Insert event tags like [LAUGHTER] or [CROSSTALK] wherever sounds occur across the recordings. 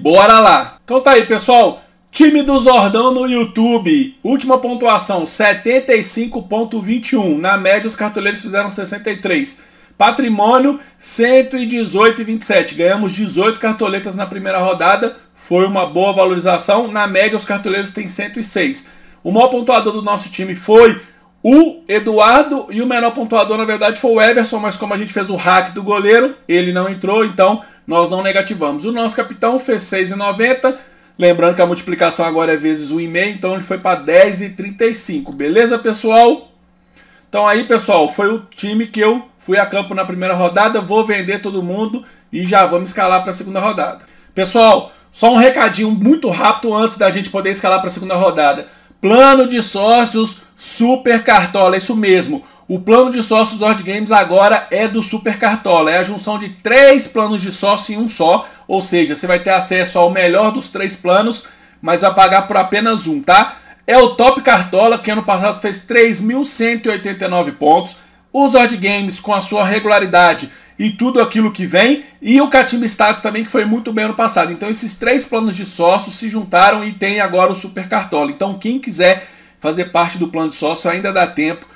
Bora lá! Então tá aí, pessoal. Time do Zordão no YouTube, última pontuação 75.21. Na média, os cartoleiros fizeram 63. Patrimônio 118,27. Ganhamos 18 cartoletas na primeira rodada. Foi uma boa valorização. Na média, os cartoleiros têm 106. O maior pontuador do nosso time foi o Eduardo. E o menor pontuador, na verdade, foi o Everson. Mas como a gente fez o hack do goleiro, ele não entrou. Então, nós não negativamos. O nosso capitão fez 6,90. Lembrando que a multiplicação agora é vezes 1,5, então ele foi para 10,35. Beleza, pessoal? Então aí, pessoal, foi o time que eu fui a campo na primeira rodada. Vou vender todo mundo e já vamos escalar para a segunda rodada. Pessoal, só um recadinho muito rápido antes da gente poder escalar para a segunda rodada. Plano de sócios Super Cartola, é isso mesmo. O plano de sócios do Games agora é do Super Cartola. É a junção de três planos de sócio em um só. Ou seja, você vai ter acesso ao melhor dos três planos, mas vai pagar por apenas um, tá? É o Top Cartola, que ano passado fez 3.189 pontos. os Zord Games, com a sua regularidade e tudo aquilo que vem. E o Catimba Status também, que foi muito bem ano passado. Então esses três planos de sócio se juntaram e tem agora o Super Cartola. Então quem quiser fazer parte do plano de sócio ainda dá tempo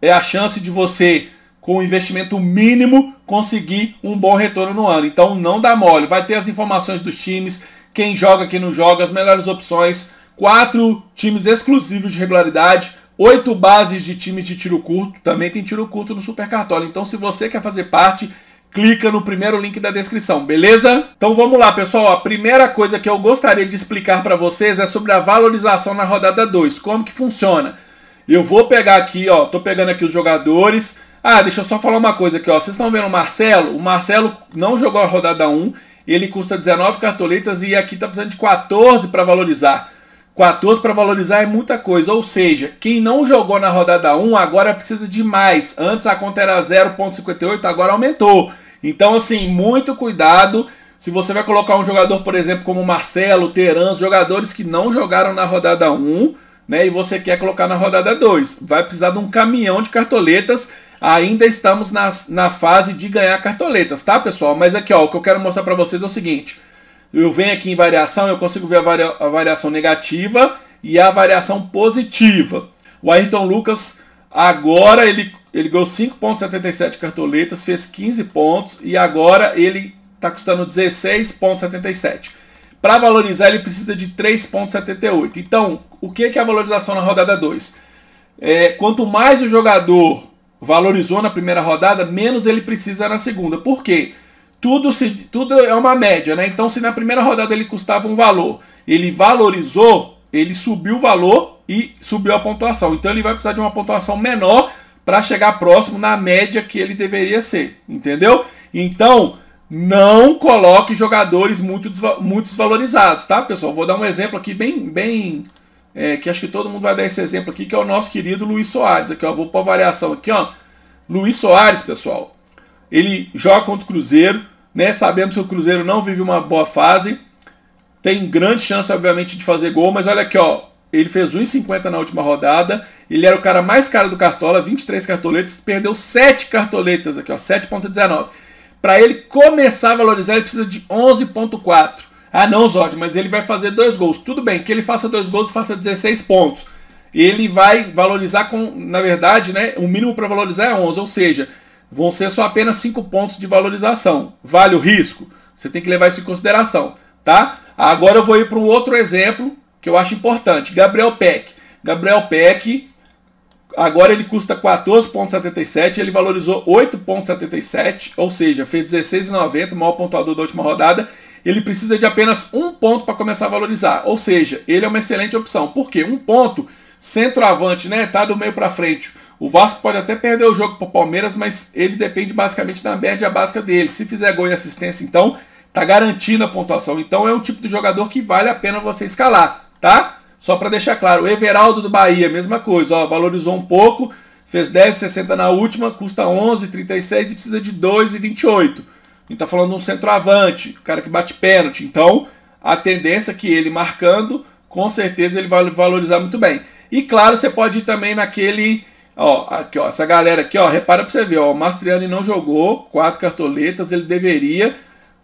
é a chance de você, com o investimento mínimo, conseguir um bom retorno no ano. Então não dá mole. Vai ter as informações dos times, quem joga, quem não joga, as melhores opções. Quatro times exclusivos de regularidade, oito bases de times de tiro curto. Também tem tiro curto no Super Cartola. Então se você quer fazer parte, clica no primeiro link da descrição, beleza? Então vamos lá, pessoal. A primeira coisa que eu gostaria de explicar para vocês é sobre a valorização na rodada 2. Como que funciona? Eu vou pegar aqui, ó, tô pegando aqui os jogadores. Ah, deixa eu só falar uma coisa aqui, ó. Vocês estão vendo o Marcelo? O Marcelo não jogou a rodada 1, ele custa 19 cartoletas e aqui tá precisando de 14 para valorizar. 14 para valorizar é muita coisa, ou seja, quem não jogou na rodada 1 agora precisa de mais. Antes a conta era 0.58, agora aumentou. Então, assim, muito cuidado. Se você vai colocar um jogador, por exemplo, como Marcelo, Terans, jogadores que não jogaram na rodada 1, né, e você quer colocar na rodada 2. Vai precisar de um caminhão de cartoletas. Ainda estamos na, na fase de ganhar cartoletas, tá, pessoal? Mas aqui, ó, o que eu quero mostrar para vocês é o seguinte. Eu venho aqui em variação, eu consigo ver a, varia a variação negativa e a variação positiva. O Ayrton Lucas, agora, ele, ele ganhou 5,77 cartoletas, fez 15 pontos e agora ele está custando 16,77. Para valorizar, ele precisa de 3,78. Então, o que é a valorização na rodada 2? É, quanto mais o jogador valorizou na primeira rodada, menos ele precisa na segunda. Por quê? Tudo, se, tudo é uma média, né? Então, se na primeira rodada ele custava um valor, ele valorizou, ele subiu o valor e subiu a pontuação. Então, ele vai precisar de uma pontuação menor para chegar próximo na média que ele deveria ser, entendeu? Então, não coloque jogadores muito, muito desvalorizados, tá, pessoal? Vou dar um exemplo aqui bem, bem é, que acho que todo mundo vai dar esse exemplo aqui, que é o nosso querido Luiz Soares. Aqui, ó, vou pôr a variação aqui, ó. Luiz Soares, pessoal, ele joga contra o Cruzeiro, né? Sabemos que o Cruzeiro não vive uma boa fase, tem grande chance, obviamente, de fazer gol, mas olha aqui, ó. Ele fez 1,50 na última rodada. Ele era o cara mais caro do Cartola, 23 cartoletas. Perdeu 7 cartoletas aqui, ó. 7,19. Para ele começar a valorizar, ele precisa de 11,4. Ah, não, Zod, mas ele vai fazer dois gols. Tudo bem, que ele faça dois gols, faça 16 pontos. Ele vai valorizar com, na verdade, né, o mínimo para valorizar é 11, ou seja, vão ser só apenas 5 pontos de valorização. Vale o risco? Você tem que levar isso em consideração, tá? Agora eu vou ir para um outro exemplo que eu acho importante, Gabriel Peck. Gabriel Peck Agora ele custa 14,77 ele valorizou 8,77, ou seja, fez 16,90, o maior pontuador da última rodada. Ele precisa de apenas um ponto para começar a valorizar, ou seja, ele é uma excelente opção. Por quê? Um ponto, centroavante, né? Tá do meio para frente. O Vasco pode até perder o jogo para o Palmeiras, mas ele depende basicamente da média básica dele. Se fizer gol e assistência, então, tá garantindo a pontuação. Então é um tipo de jogador que vale a pena você escalar, tá? Só para deixar claro, o Everaldo do Bahia, mesma coisa, ó, valorizou um pouco, fez 10,60 na última, custa 11,36 e precisa de 2,28. A gente tá falando de um centroavante, o cara que bate pênalti. Então, a tendência é que ele marcando, com certeza ele vai valorizar muito bem. E claro, você pode ir também naquele. Ó, aqui, ó, essa galera aqui, ó, repara para você ver, ó, o Mastriani não jogou, quatro cartoletas, ele deveria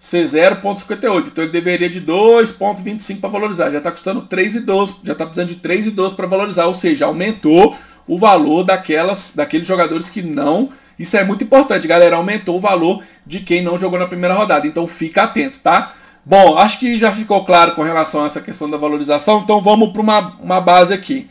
ser 0,58. Então ele deveria de 2,25 para valorizar. Já está custando 3,12. Já está precisando de 3,12 para valorizar. Ou seja, aumentou o valor daquelas, daqueles jogadores que não. Isso é muito importante, galera. Aumentou o valor de quem não jogou na primeira rodada. Então fica atento, tá? Bom, acho que já ficou claro com relação a essa questão da valorização. Então vamos para uma, uma base aqui.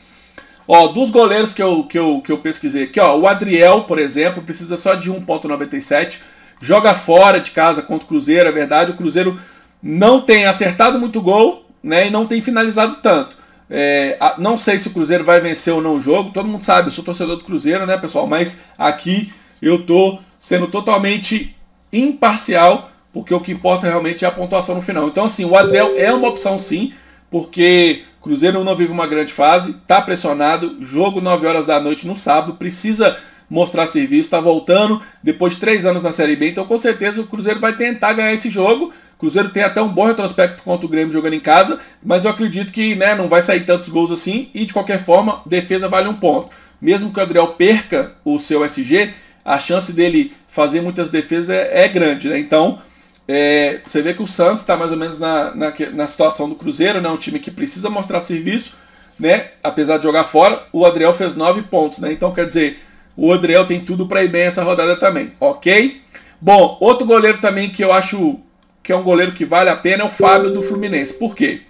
Ó, dos goleiros que eu, que, eu, que eu pesquisei aqui, ó, o Adriel, por exemplo, precisa só de 1,97 joga fora de casa contra o Cruzeiro, é verdade. O Cruzeiro não tem acertado muito gol né, e não tem finalizado tanto. É, não sei se o Cruzeiro vai vencer ou não o jogo, todo mundo sabe, eu sou torcedor do Cruzeiro, né, pessoal? Mas aqui eu tô sendo totalmente imparcial, porque o que importa realmente é a pontuação no final. Então, assim, o Adel é uma opção sim, porque Cruzeiro não vive uma grande fase, tá pressionado, jogo 9 horas da noite no sábado, precisa mostrar serviço, está voltando depois de três anos na Série B, então com certeza o Cruzeiro vai tentar ganhar esse jogo. O Cruzeiro tem até um bom retrospecto contra o Grêmio jogando em casa, mas eu acredito que né, não vai sair tantos gols assim e de qualquer forma, defesa vale um ponto. Mesmo que o Adriel perca o seu SG, a chance dele fazer muitas defesas é, é grande, né? Então, é, você vê que o Santos está mais ou menos na, na, na, situação do Cruzeiro, né? Um time que precisa mostrar serviço, né? Apesar de jogar fora, o Adriel fez nove pontos, né? Então, quer dizer, o Adriel tem tudo para ir bem essa rodada também, ok? Bom, outro goleiro também que eu acho que é um goleiro que vale a pena é o Fábio do Fluminense. Por quê?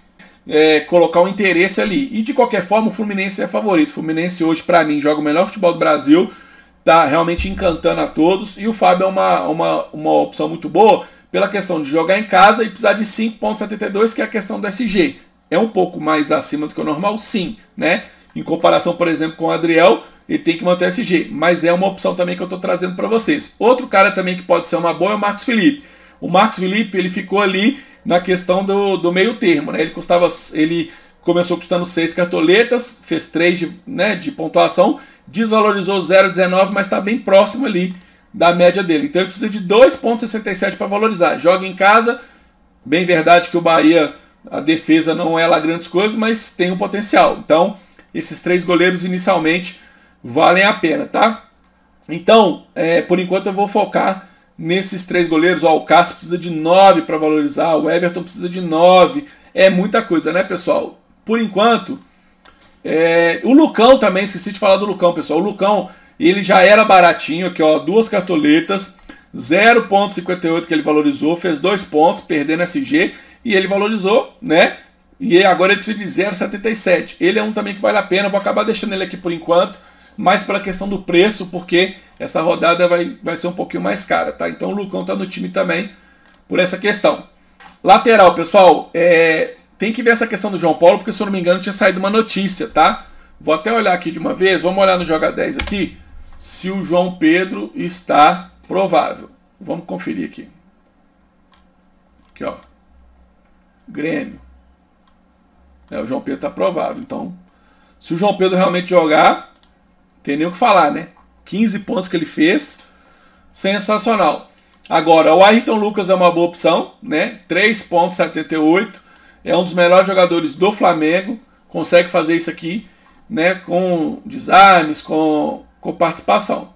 É, colocar um interesse ali. E de qualquer forma, o Fluminense é favorito. O Fluminense hoje, para mim, joga o melhor futebol do Brasil. Tá realmente encantando a todos. E o Fábio é uma, uma, uma opção muito boa pela questão de jogar em casa e precisar de 5,72, que é a questão do SG. É um pouco mais acima do que o normal, sim, né? Em comparação, por exemplo, com o Adriel, ele tem que manter o SG. Mas é uma opção também que eu estou trazendo para vocês. Outro cara também que pode ser uma boa é o Marcos Felipe. O Marcos Felipe ele ficou ali na questão do, do meio termo, né? Ele custava, ele começou custando seis cartoletas, fez três de, né, de pontuação, desvalorizou 0,19, mas está bem próximo ali da média dele. Então ele precisa de 2,67 para valorizar. Joga em casa, bem verdade que o Bahia a defesa não é lá grandes coisas, mas tem um potencial. Então esses três goleiros inicialmente valem a pena, tá? Então, é, por enquanto eu vou focar nesses três goleiros. o Cássio precisa de nove para valorizar, o Everton precisa de nove. É muita coisa, né, pessoal? Por enquanto, é, o Lucão também, esqueci de falar do Lucão, pessoal. O Lucão, ele já era baratinho, aqui ó, duas cartoletas, 0.58 que ele valorizou, fez dois pontos, perdendo SG, e ele valorizou, né? E agora ele precisa de 0,77. Ele é um também que vale a pena, vou acabar deixando ele aqui por enquanto mas pela questão do preço, porque essa rodada vai, vai ser um pouquinho mais cara, tá? Então o Lucão tá no time também por essa questão. Lateral, pessoal, é, tem que ver essa questão do João Paulo, porque se eu não me engano tinha saído uma notícia, tá? Vou até olhar aqui de uma vez, vamos olhar no Joga 10 aqui, se o João Pedro está provável. Vamos conferir aqui. Aqui, ó. Grêmio. É, o João Pedro está provável, então... Se o João Pedro realmente jogar, tem nem o que falar, né? 15 pontos que ele fez. Sensacional. Agora, o Ayrton Lucas é uma boa opção, né? 3.78. É um dos melhores jogadores do Flamengo. Consegue fazer isso aqui, né? Com desarmes, com, com participação.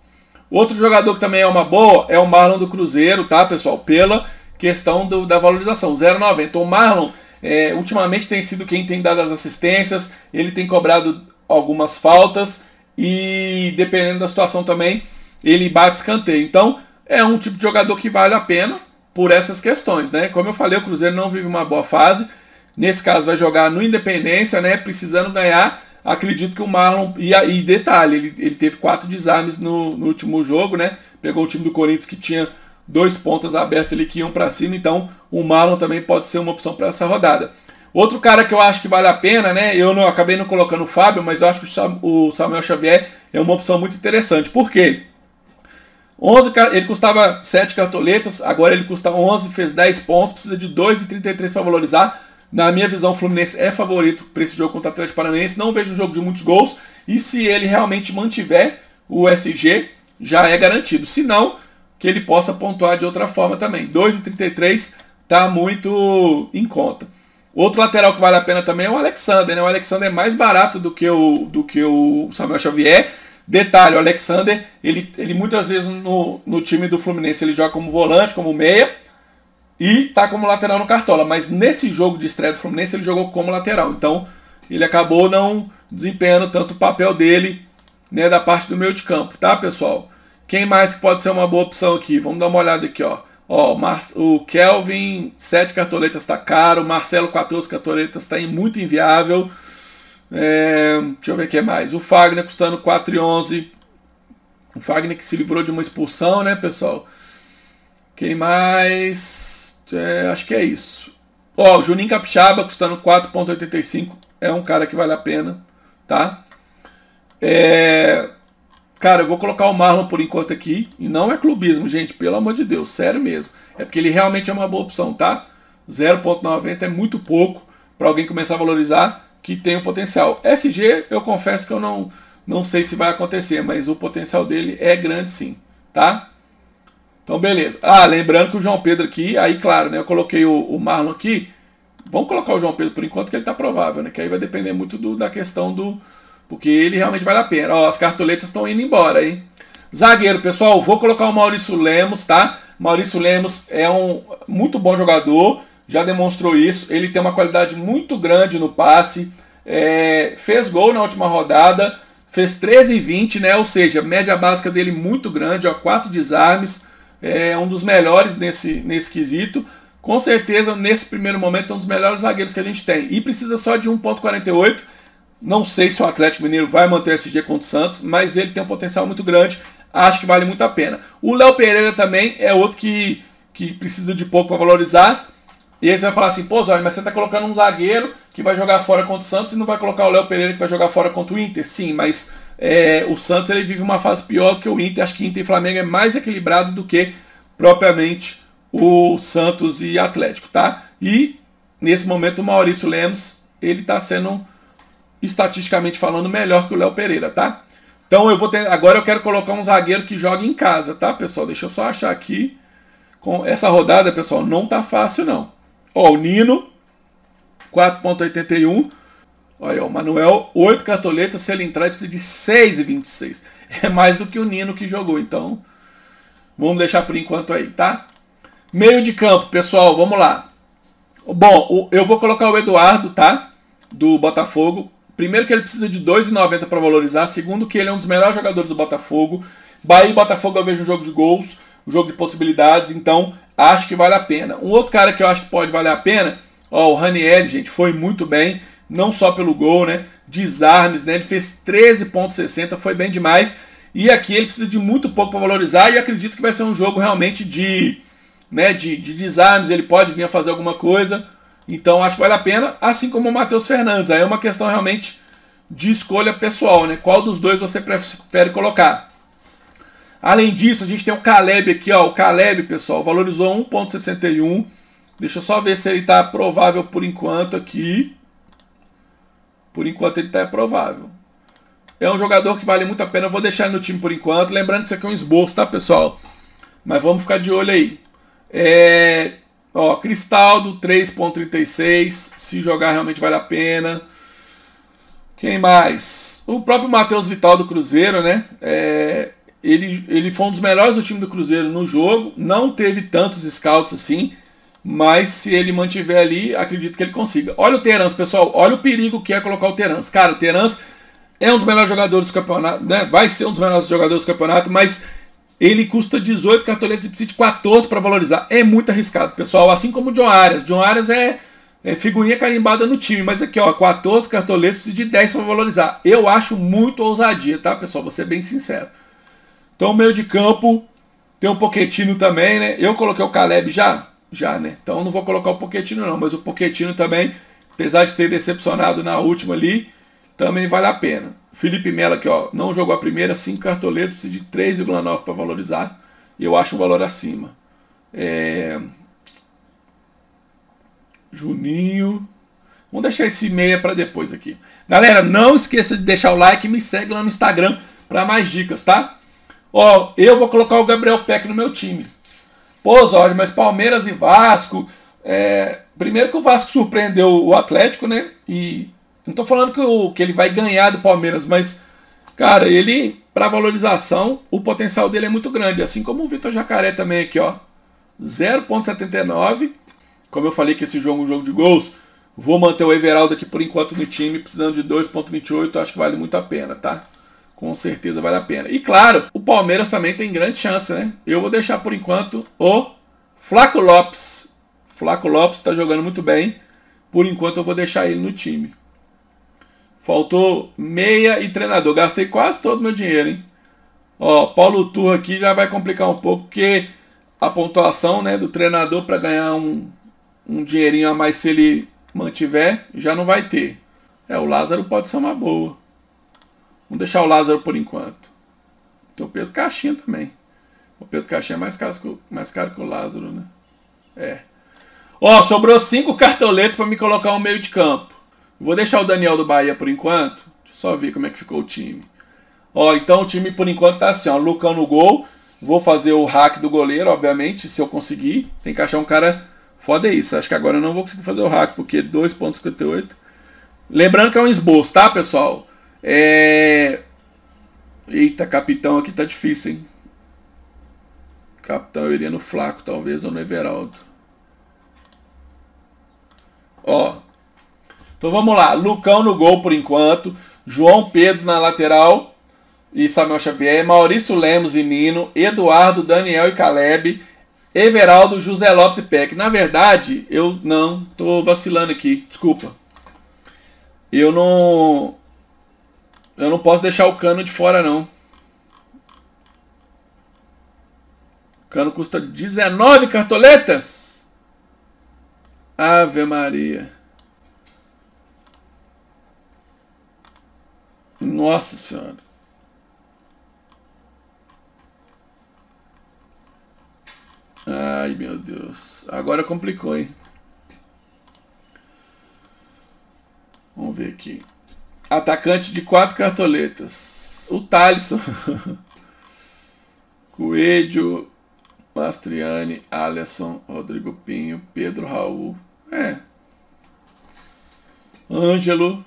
Outro jogador que também é uma boa é o Marlon do Cruzeiro, tá, pessoal? Pela questão do, da valorização, 0,90. O Marlon, é, ultimamente, tem sido quem tem dado as assistências, ele tem cobrado algumas faltas, e dependendo da situação também, ele bate escanteio. Então, é um tipo de jogador que vale a pena por essas questões, né? Como eu falei, o Cruzeiro não vive uma boa fase. Nesse caso, vai jogar no Independência, né? Precisando ganhar. Acredito que o Marlon. E, aí detalhe, ele, ele teve quatro desarmes no, no último jogo, né? Pegou o time do Corinthians que tinha dois pontas abertas ali que iam para cima. Então, o Marlon também pode ser uma opção para essa rodada. Outro cara que eu acho que vale a pena, né? Eu não acabei não colocando o Fábio, mas eu acho que o Samuel Xavier é uma opção muito interessante. Por quê? 11, ele custava 7 cartoletas, agora ele custa 11, fez 10 pontos, precisa de 2,33 para valorizar. Na minha visão, o Fluminense é favorito para esse jogo contra o Atlético Paranaense. Não vejo um jogo de muitos gols. E se ele realmente mantiver o SG, já é garantido. Se não, que ele possa pontuar de outra forma também. 2,33 está muito em conta. Outro lateral que vale a pena também é o Alexander, né? O Alexander é mais barato do que o, do que o Samuel Xavier. Detalhe, o Alexander, ele, ele muitas vezes no, no time do Fluminense ele joga como volante, como meia, e tá como lateral no Cartola. Mas nesse jogo de estreia do Fluminense ele jogou como lateral. Então ele acabou não desempenhando tanto o papel dele né, da parte do meio de campo, tá pessoal? Quem mais que pode ser uma boa opção aqui? Vamos dar uma olhada aqui, ó. Ó, o Kelvin, 7 cartoletas está caro. Marcelo, 14 cartoletas está muito inviável. É... deixa eu ver o que mais. O Fagner custando 4,11. O Fagner que se livrou de uma expulsão, né, pessoal? Quem mais? É, acho que é isso. Ó, o Juninho Capixaba custando 4,85. É um cara que vale a pena, tá? É... Cara, eu vou colocar o Marlon por enquanto aqui. E não é clubismo, gente. Pelo amor de Deus. Sério mesmo. É porque ele realmente é uma boa opção, tá? 0,90 é muito pouco para alguém começar a valorizar que tem o um potencial. SG, eu confesso que eu não, não sei se vai acontecer, mas o potencial dele é grande sim, tá? Então, beleza. Ah, lembrando que o João Pedro aqui, aí, claro, né? Eu coloquei o, o Marlon aqui. Vamos colocar o João Pedro por enquanto, que ele está provável, né? Que aí vai depender muito do, da questão do, porque ele realmente vale a pena. Ó, as cartoletas estão indo embora, hein? Zagueiro, pessoal, vou colocar o Maurício Lemos, tá? Maurício Lemos é um muito bom jogador, já demonstrou isso. Ele tem uma qualidade muito grande no passe. É, fez gol na última rodada, fez 13 e 20, né? Ou seja, média básica dele muito grande, ó, quatro desarmes, é um dos melhores nesse, nesse quesito. Com certeza, nesse primeiro momento, é um dos melhores zagueiros que a gente tem. E precisa só de 1,48 não sei se o Atlético Mineiro vai manter o SG contra o Santos, mas ele tem um potencial muito grande. Acho que vale muito a pena. O Léo Pereira também é outro que, que precisa de pouco para valorizar. E eles vão falar assim, pô, Zóio, mas você está colocando um zagueiro que vai jogar fora contra o Santos e não vai colocar o Léo Pereira que vai jogar fora contra o Inter. Sim, mas é, o Santos ele vive uma fase pior do que o Inter. Acho que Inter e Flamengo é mais equilibrado do que propriamente o Santos e Atlético, tá? E nesse momento o Maurício Lemos ele está sendo estatisticamente falando, melhor que o Léo Pereira, tá? Então eu vou ter. Agora eu quero colocar um zagueiro que joga em casa, tá, pessoal? Deixa eu só achar aqui. Com essa rodada, pessoal, não tá fácil, não. Ó, o Nino, 4,81. Olha, o Manuel, 8 cartoletas, se ele entrar, ele precisa de 6,26. [LAUGHS] É mais do que o Nino que jogou, então. Vamos deixar por enquanto aí, tá? Meio de campo, pessoal, vamos lá. Bom, eu vou colocar o Eduardo, tá? Do Botafogo, Primeiro que ele precisa de 2,90 para valorizar. Segundo que ele é um dos melhores jogadores do Botafogo. Bahia e Botafogo eu vejo um jogo de gols, um jogo de possibilidades. Então acho que vale a pena. Um outro cara que eu acho que pode valer a pena, ó, o Raniel, gente, foi muito bem. Não só pelo gol, né? Desarmes, né? Ele fez 13,60, foi bem demais. E aqui ele precisa de muito pouco para valorizar. E acredito que vai ser um jogo realmente de, né, de, de desarmes. Ele pode vir a fazer alguma coisa então acho que vale a pena, assim como o Matheus Fernandes. Aí é uma questão realmente de escolha pessoal, né? Qual dos dois você prefere colocar? Além disso, a gente tem o Caleb aqui, ó. O Caleb, pessoal, valorizou 1.61. Deixa eu só ver se ele tá provável por enquanto aqui. Por enquanto ele tá provável. É um jogador que vale muito a pena. Eu vou deixar ele no time por enquanto. Lembrando que isso aqui é um esboço, tá, pessoal? Mas vamos ficar de olho aí. É... Ó, Cristaldo, 3.36. Se jogar realmente vale a pena. Quem mais? O próprio Matheus Vital do Cruzeiro, né? É, ele, ele foi um dos melhores do time do Cruzeiro no jogo. Não teve tantos scouts assim. Mas se ele mantiver ali, acredito que ele consiga. Olha o Terans, pessoal. Olha o perigo que é colocar o Terans. Cara, o Terans é um dos melhores jogadores do campeonato, né? Vai ser um dos melhores jogadores do campeonato, mas ele custa 18 cartoletas e precisa de 14 para valorizar. É muito arriscado, pessoal. Assim como o John Arias. John Arias é, é figurinha carimbada no time. Mas aqui, ó, 14 cartoletas precisa de 10 para valorizar. Eu acho muito ousadia, tá, pessoal? Vou ser bem sincero. Então, meio de campo. Tem um Poquetino também, né? Eu coloquei o Caleb já? Já, né? Então não vou colocar o Poquetino não, mas o Poquetino também, apesar de ter decepcionado na última ali, também vale a pena. Felipe Melo aqui, ó, não jogou a primeira, cinco cartoletas, precisa de 3,9 para valorizar. E eu acho um valor acima. É... Juninho. Vamos deixar esse meia para depois aqui. Galera, não esqueça de deixar o like e me segue lá no Instagram para mais dicas, tá? Ó, eu vou colocar o Gabriel Peck no meu time. Pô, Jorge, mas Palmeiras e Vasco. É... Primeiro que o Vasco surpreendeu o Atlético, né? E não tô falando que, o, que ele vai ganhar do Palmeiras, mas, cara, ele, para valorização, o potencial dele é muito grande. Assim como o Vitor Jacaré também aqui, ó. 0,79. Como eu falei que esse jogo é um jogo de gols. Vou manter o Everaldo aqui por enquanto no time, precisando de 2,28. Acho que vale muito a pena, tá? Com certeza vale a pena. E claro, o Palmeiras também tem grande chance, né? Eu vou deixar por enquanto o Flaco Lopes. Flaco Lopes está jogando muito bem. Por enquanto eu vou deixar ele no time. Faltou meia e treinador. Gastei quase todo o meu dinheiro, hein? Ó, Paulo Tur aqui já vai complicar um pouco, porque a pontuação né, do treinador para ganhar um, um dinheirinho a mais se ele mantiver, já não vai ter. É, o Lázaro pode ser uma boa. Vamos deixar o Lázaro por enquanto. Tem o Pedro Caixinha também. O Pedro Caixinha é mais caro que, mais caro que o Lázaro, né? É. Ó, sobrou cinco [LAUGHS] cartoletas para me colocar um meio de campo. Vou deixar o Daniel do Bahia por enquanto. Deixa eu só ver como é que ficou o time. Ó, então o time por enquanto tá assim, ó. Lucão no gol. Vou fazer o hack do goleiro, obviamente, se eu conseguir. Tem que achar um cara foda isso. Acho que agora eu não vou conseguir fazer o hack, porque 2.58. Lembrando que é um esboço, tá, pessoal? É... Eita, capitão aqui tá difícil, hein? Capitão eu iria no Flaco, talvez, ou no Everaldo. Ó, então vamos lá, Lucão no gol por enquanto, João Pedro na lateral e Samuel Xavier, Maurício Lemos e Nino, Eduardo, Daniel e Caleb, Everaldo, José Lopes e Peck. Na verdade, eu não tô vacilando aqui, desculpa. Eu não eu não posso deixar o Cano de fora não. O Cano custa 19 cartoletas. Ave Maria. Nossa Senhora. Ai, meu Deus. Agora complicou, hein? Vamos ver aqui. Atacante de quatro cartoletas. O Thalisson. [LAUGHS] Coelho, Mastriani, Alisson, Rodrigo Pinho, Pedro Raul. É. Ângelo,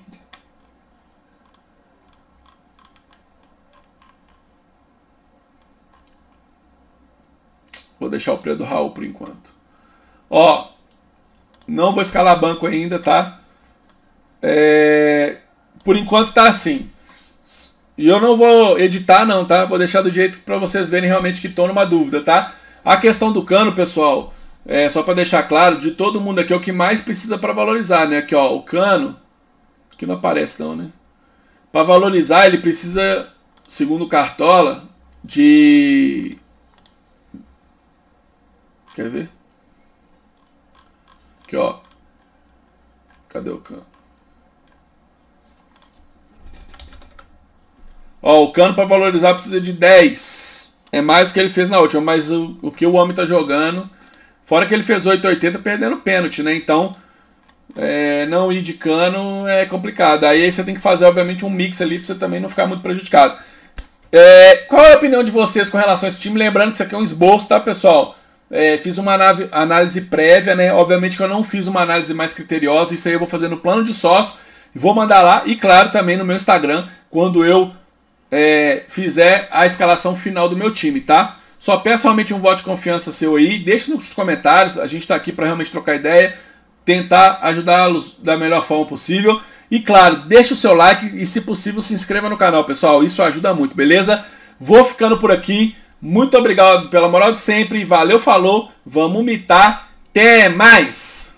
Vou deixar o preço do Raul por enquanto. Ó, não vou escalar banco ainda, tá? É, por enquanto tá assim. E eu não vou editar não, tá? Vou deixar do jeito para vocês verem realmente que tô numa dúvida, tá? A questão do cano, pessoal, é só para deixar claro, de todo mundo aqui é o que mais precisa para valorizar, né? Aqui, ó, o cano, que não aparece não, né? Para valorizar, ele precisa, segundo Cartola, de Quer ver? Aqui, ó. Cadê o cano? Ó, o cano para valorizar precisa de 10. É mais do que ele fez na última, mas o, o que o homem tá jogando... Fora que ele fez 880 perdendo pênalti, né? Então, é, não ir de cano é complicado. Aí você tem que fazer, obviamente, um mix ali pra você também não ficar muito prejudicado. É, qual é a opinião de vocês com relação a esse time? Lembrando que isso aqui é um esboço, tá, pessoal? É, fiz uma análise prévia, né? Obviamente que eu não fiz uma análise mais criteriosa, isso aí eu vou fazer no plano de sócio, vou mandar lá e, claro, também no meu Instagram, quando eu é, fizer a escalação final do meu time, tá? Só peço realmente um voto de confiança seu aí, deixe nos comentários, a gente está aqui para realmente trocar ideia, tentar ajudá-los da melhor forma possível. E claro, deixe o seu like e, se possível, se inscreva no canal, pessoal. Isso ajuda muito, beleza? Vou ficando por aqui. Muito obrigado pela moral de sempre. Valeu, falou. Vamos mitar. Até mais!